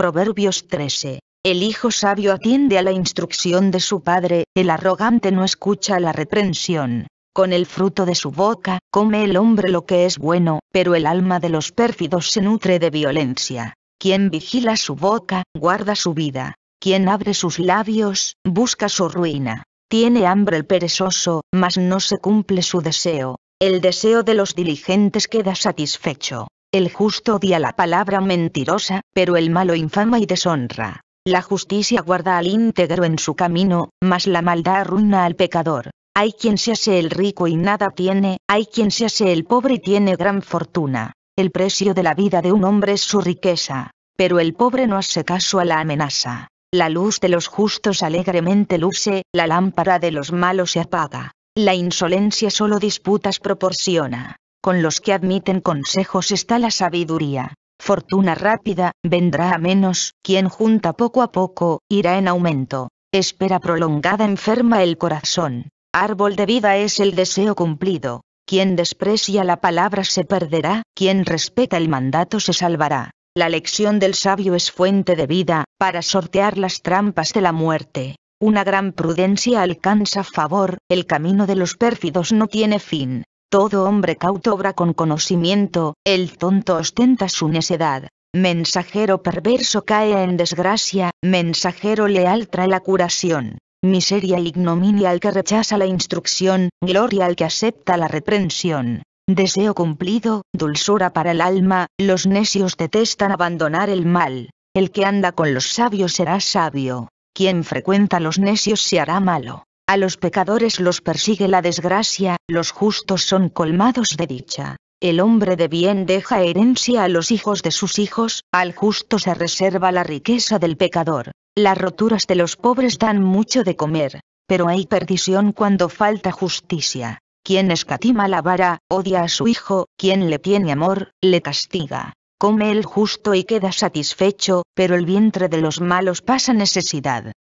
Proverbios 13. El hijo sabio atiende a la instrucción de su padre, el arrogante no escucha la reprensión. Con el fruto de su boca, come el hombre lo que es bueno, pero el alma de los pérfidos se nutre de violencia. Quien vigila su boca, guarda su vida. Quien abre sus labios, busca su ruina. Tiene hambre el perezoso, mas no se cumple su deseo. El deseo de los diligentes queda satisfecho. El justo odia la palabra mentirosa, pero el malo infama y deshonra. La justicia guarda al íntegro en su camino, mas la maldad arruina al pecador. Hay quien se hace el rico y nada tiene, hay quien se hace el pobre y tiene gran fortuna. El precio de la vida de un hombre es su riqueza. Pero el pobre no hace caso a la amenaza. La luz de los justos alegremente luce, la lámpara de los malos se apaga. La insolencia solo disputas proporciona con los que admiten consejos está la sabiduría. Fortuna rápida, vendrá a menos, quien junta poco a poco, irá en aumento. Espera prolongada enferma el corazón. Árbol de vida es el deseo cumplido. Quien desprecia la palabra se perderá, quien respeta el mandato se salvará. La lección del sabio es fuente de vida, para sortear las trampas de la muerte. Una gran prudencia alcanza favor, el camino de los pérfidos no tiene fin. Todo hombre cauto obra con conocimiento, el tonto ostenta su necedad. Mensajero perverso cae en desgracia, mensajero leal trae la curación. Miseria e ignominia al que rechaza la instrucción, gloria al que acepta la reprensión. Deseo cumplido, dulzura para el alma, los necios detestan abandonar el mal. El que anda con los sabios será sabio. Quien frecuenta los necios se hará malo. A los pecadores los persigue la desgracia, los justos son colmados de dicha. El hombre de bien deja herencia a los hijos de sus hijos, al justo se reserva la riqueza del pecador. Las roturas de los pobres dan mucho de comer, pero hay perdición cuando falta justicia. Quien escatima la vara, odia a su hijo, quien le tiene amor, le castiga. Come el justo y queda satisfecho, pero el vientre de los malos pasa necesidad.